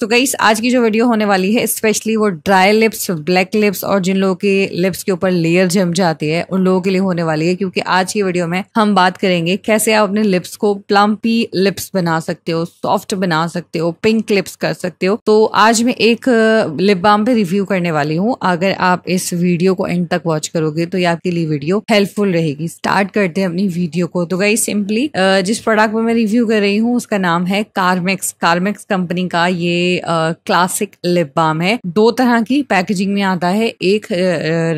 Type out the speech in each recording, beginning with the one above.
तो गईस आज की जो वीडियो होने वाली है स्पेशली वो ड्राई लिप्स ब्लैक लिप्स और जिन लोगों के लिप्स के ऊपर लेयर जम जाती है उन लोगों के लिए होने वाली है क्योंकि आज की वीडियो में हम बात करेंगे कैसे आप अपने लिप्स को प्लम्पी लिप्स बना सकते हो सॉफ्ट बना सकते हो पिंक लिप्स कर सकते हो तो आज मैं एक लिप बाम पे रिव्यू करने वाली हूँ अगर आप इस वीडियो को एंड तक वॉच करोगे तो ये आपके लिए वीडियो हेल्पफुल रहेगी स्टार्ट करते हैं अपनी वीडियो को तो गई सिंपली जिस प्रोडक्ट पर मैं रिव्यू कर रही हूँ उसका नाम है कार्मेक्स कार्मेक्स कंपनी का ये क्लासिक लिप बाम है दो तरह की पैकेजिंग में आता है एक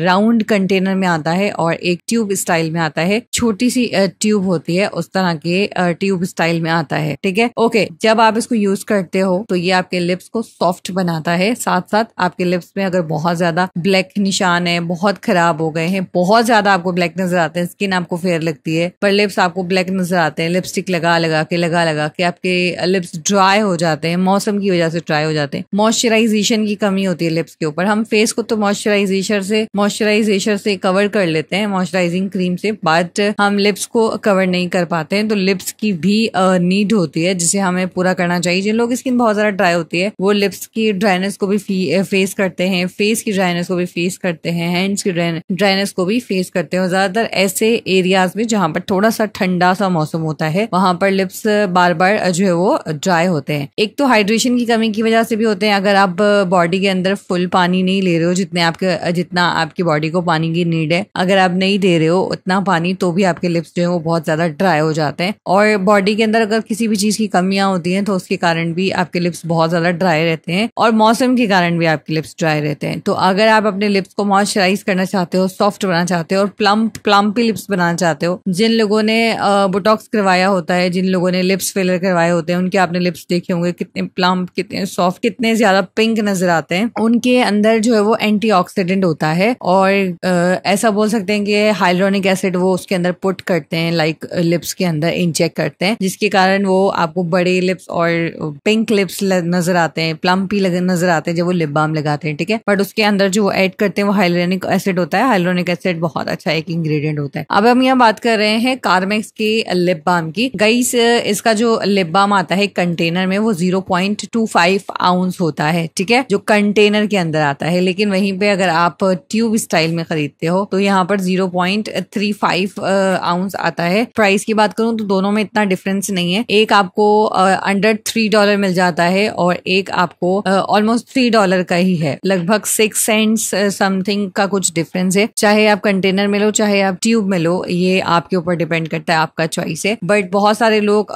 राउंड कंटेनर में आता है और एक ट्यूब स्टाइल में आता है छोटी सी ट्यूब होती है उस तरह के ट्यूब स्टाइल में आता है ठीक है ओके जब आप इसको यूज करते हो तो ये आपके लिप्स को सॉफ्ट बनाता है साथ साथ आपके लिप्स में अगर बहुत ज्यादा ब्लैक निशान है बहुत खराब हो गए हैं बहुत ज्यादा आपको ब्लैक नजर आते हैं स्किन आपको फेयर लगती है पर लिप्स आपको ब्लैक नजर आते हैं लिपस्टिक लगा लगा के लगा लगा के आपके लिप्स ड्राई हो जाते हैं मौसम की वजह से ड्राई हो जाते हैं मॉइस्चराइजेशन की कमी होती है लिप्स के ऊपर हम फेस को तो मॉइस्चराइजेशन से मॉइस्चराइजेशन से कवर कर लेते हैं मॉइस्चराइजिंग क्रीम से बट हम लिप्स को कवर नहीं कर पाते हैं तो लिप्स की भी नीड होती है जिसे हमें पूरा करना चाहिए जिन लोग स्किन बहुत ज्यादा ड्राई होती है वो लिप्स की ड्राइनेस को भी फेस करते हैं फेस की ड्राइनेस को भी फेस करते हैं हैंड्स की ड्राइनेस को भी फेस करते हैं ज्यादातर ऐसे एरियाज में जहां पर थोड़ा सा ठंडा सा मौसम होता है वहां पर लिप्स बार बार जो है वो ड्राई होते हैं एक तो हाइड्रेशन की कमी की वजह से भी होते हैं अगर आप बॉडी के अंदर फुल पानी नहीं ले रहे हो जितने आपके जितना आपकी बॉडी को पानी की नीड है अगर आप नहीं दे रहे हो उतना पानी तो भी आपके लिप्स जो है वो बहुत ज़्यादा ड्राई हो जाते हैं और बॉडी के अंदर अगर किसी भी चीज़ की कमियां होती हैं तो उसके कारण भी आपके लिप्स बहुत ज़्यादा ड्राई रहते हैं और मौसम के कारण भी आपके लिप्स ड्राई रहते हैं तो अगर आप अपने लिप्स को मॉइस्चराइज करना चाहते हो सॉफ्ट बनाना चाहते हो और प्लम्प प्लम्पी लिप्स बनाना चाहते हो जिन लोगों ने बोटॉक्स करवाया होता है जिन लोगों ने लिप्स फिलर करवाए होते हैं उनके आपने लिप्स देखे होंगे कितने प्लम्प कितने सॉफ्ट कितने ज्यादा पिंक नजर आते हैं उनके अंदर जो है वो एंटीऑक्सीडेंट होता है और ऐसा बोल सकते हैं कि हाइड्रोनिक एसिड वो उसके अंदर पुट करते हैं लाइक लिप्स के अंदर इंजेक्ट करते हैं जिसके कारण वो आपको बड़े लिप्स और पिंक लिप्स नजर आते हैं प्लम्पी नजर आते हैं जब वो लिप बाम लगाते हैं ठीक है बट उसके अंदर जो एड ऐड करते हैं वो हाइलोनिक एसिड होता है हाइलोनिक एसिड बहुत अच्छा एक इंग्रेडिएंट होता है अब हम यहाँ बात कर रहे हैं कार्मेक्स की लिप बाम की गई इसका जो लिप बाम आता है कंटेनर में वो zero point two five five ounce होता है ठीक है जो कंटेनर के अंदर आता है लेकिन वहीं पे अगर आप ट्यूब स्टाइल में खरीदते हो तो यहाँ पर zero point three five ounce आता है प्राइस की बात करूँ तो दोनों में इतना डिफरेंस नहीं है एक आपको अंडर थ्री डॉलर मिल जाता है और एक आपको ऑलमोस्ट थ्री डॉलर का ही है लगभग सिक्स सेंट्स समथिंग का कुछ डिफरेंस है चाहे आप कंटेनर में लो चाहे आप ट्यूब में लो ये आपके ऊपर डिपेंड करता है आपका चॉइस है बट बहुत सारे लोग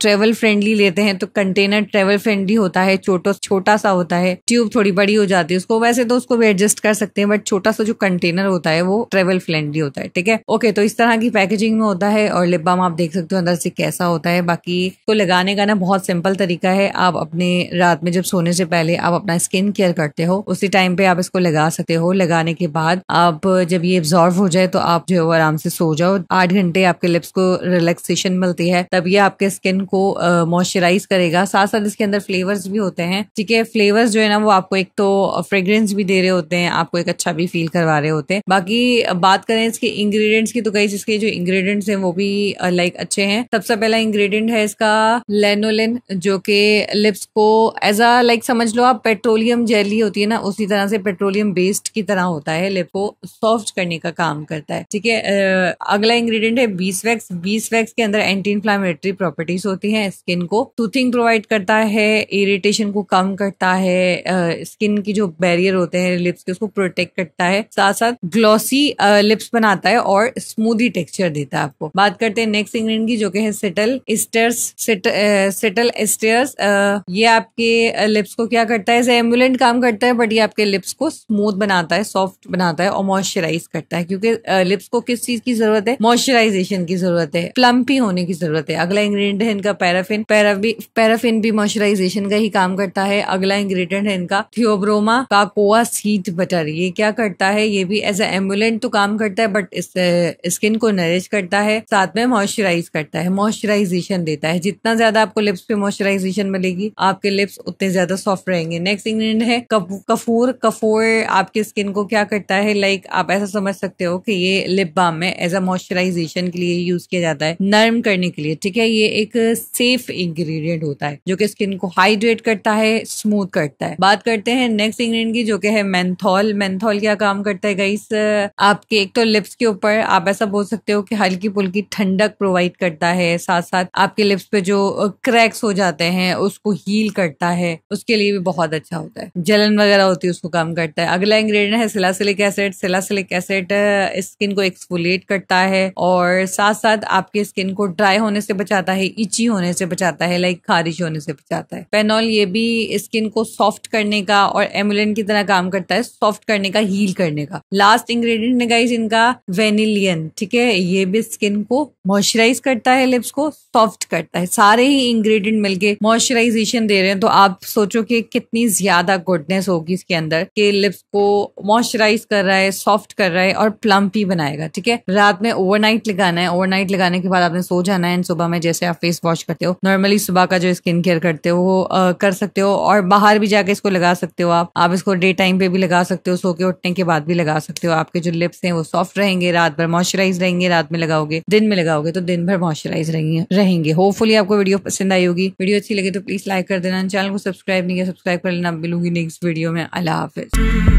ट्रेवल फ्रेंडली लेते हैं तो कंटेनर ट्रेवल फ्रेंडली होता है छोटा छोटा सा होता है ट्यूब थोड़ी बड़ी हो जाती है उसको वैसे तो उसको भी एडजस्ट कर सकते हैं बट छोटा सा जो कंटेनर होता है वो ट्रेवल फ्रेंडली होता है ठीक है ओके तो इस तरह की पैकेजिंग में होता है और लिप बाम आप देख सकते हो अंदर से कैसा होता है बाकी को तो लगाने का ना बहुत सिंपल तरीका है आप अपने रात में जब सोने से पहले आप अपना स्किन केयर करते हो उसी टाइम पे आप इसको लगा सकते हो लगाने के बाद आप जब ये एब्जॉर्व हो जाए तो आप जो है वो आराम से सो जाओ आठ घंटे आपके लिप्स को रिलैक्सेशन मिलती है तब ये आपके स्किन को मॉइस्चराइज करेगा साथ साथ इसके अंदर फ्लेवर्स भी भी होते हैं ठीक है फ्लेवर्स जो है ना वो आपको एक तो फ्रेग्रेंस भी दे रहे होते हैं आपको एक अच्छा भी फील करवा रहे होते हैं बाकी बात करें इसके इंग्रेडिएंट्स की तो कई इसके जो इंग्रेडिएंट्स हैं वो भी लाइक अच्छे हैं सबसे पहला इंग्रेडिएंट है इसका लेनोलिन जो कि लिप्स को एज अ लाइक समझ लो आप पेट्रोलियम जेली होती है ना उसी तरह से पेट्रोलियम बेस्ड की तरह होता है लिप को सॉफ्ट करने का काम करता है ठीक है अगला इंग्रेडिएंट है बीस वैक्स बीस वैक्स के अंदर एंटी इन्फ्लामेटरी प्रॉपर्टीज होती है स्किन को टूथिंग प्रोवाइड करता है इरिटेट इरिटेशन को कम करता है स्किन की जो बैरियर होते हैं लिप्स के उसको प्रोटेक्ट करता है साथ साथ ग्लॉसी लिप्स बनाता है और स्मूदी टेक्सचर देता है आपको बात करते हैं नेक्स्ट इंग्रेडिएंट की जो कि है सेटल स्टर्स सेटल स्टेयर्स ये आपके लिप्स को क्या करता है एम्बुलेंट काम करता है बट ये आपके लिप्स को स्मूथ बनाता है सॉफ्ट बनाता है और मॉइस्चराइज करता है क्योंकि लिप्स को किस चीज की जरूरत है मॉइस्चराइजेशन की जरूरत है प्लम्पी होने की जरूरत है अगला इंग्रेडिएंट है इनका पैराफिन पैराफिन भी मॉइस्चराइजेशन का ही काम करता है अगला इंग्रेडिएंट है इनका थियोब्रोमा का कोआ सीड बटर ये क्या करता है ये भी एज एम्बुलेंट तो काम करता है बट इस स्किन को नरिश करता है साथ में मॉइस्चराइज करता है मॉइस्चराइजेशन देता है जितना ज्यादा आपको लिप्स पे मॉइस्चराइजेशन मिलेगी आपके लिप्स उतने ज्यादा सॉफ्ट रहेंगे नेक्स्ट इंग्रेडिएंट है कफूर कफूर आपकी स्किन को क्या करता है लाइक like, आप ऐसा समझ सकते हो कि ये लिप बाम में एज अ मॉइस्चराइजेशन के लिए यूज किया जाता है नर्म करने के लिए ठीक है ये एक सेफ इंग्रेडिएंट होता है जो कि स्किन को हाइड्रेट करता है स्मूथ करता है बात करते हैं नेक्स्ट इंग्रेडिएंट की जो कि है मेंथॉल मेंथॉल क्या काम करता है गाइस आपके एक तो लिप्स के ऊपर आप ऐसा बोल सकते हो कि हल्की पुल्की ठंडक प्रोवाइड करता है साथ साथ आपके लिप्स पे जो क्रैक्स हो जाते हैं उसको हील करता है उसके लिए भी बहुत अच्छा होता है जलन वगैरह होती है उसको काम करता है अगला इंग्रेडिएंट है salicylic acid salicylic acid skin को एक्सफोलिएट करता है और साथ साथ आपकी स्किन को ड्राई होने से बचाता है इची होने से बचाता है लाइक खारिश होने से बचाता है पेनॉल ये ये भी स्किन को सॉफ्ट करने का और एमुलेंट की तरह काम करता है सॉफ्ट करने का हील करने का लास्ट इंग्रेडिएंट है गाइस इनका वेनिलियन ठीक है ये भी स्किन को मॉइस्चराइज करता है लिप्स को सॉफ्ट करता है सारे ही इंग्रेडिएंट मिलके मॉइस्चराइजेशन दे रहे हैं तो आप सोचो कि कितनी ज्यादा गुडनेस होगी इसके अंदर कि लिप्स को मॉइस्चराइज कर रहा है सॉफ्ट कर रहा है और प्लम्प ही बनाएगा ठीक है रात में ओवरनाइट लगाना है ओवरनाइट लगाने के बाद आपने सो जाना है सुबह में जैसे आप फेस वॉश करते हो नॉर्मली सुबह का जो स्किन केयर करते हो वो कर सकते हो और बाहर भी जाके इसको लगा सकते हो आप आप इसको डे टाइम पे भी लगा सकते हो सो के उठने के बाद भी लगा सकते हो आपके जो लिप्स हैं वो सॉफ्ट रहेंगे रात भर मॉइस्चराइज रहेंगे रात में लगाओगे दिन में लगाओगे तो दिन भर मॉइस्चराइज रहेंगे होपफुली आपको वीडियो पसंद आई होगी वीडियो अच्छी लगे तो प्लीज लाइक कर देना चैनल को सब्सक्राइब नहीं किया सब्सक्राइब कर लेना मिलूंगी नेक्स्ट वीडियो में अला हाफिज़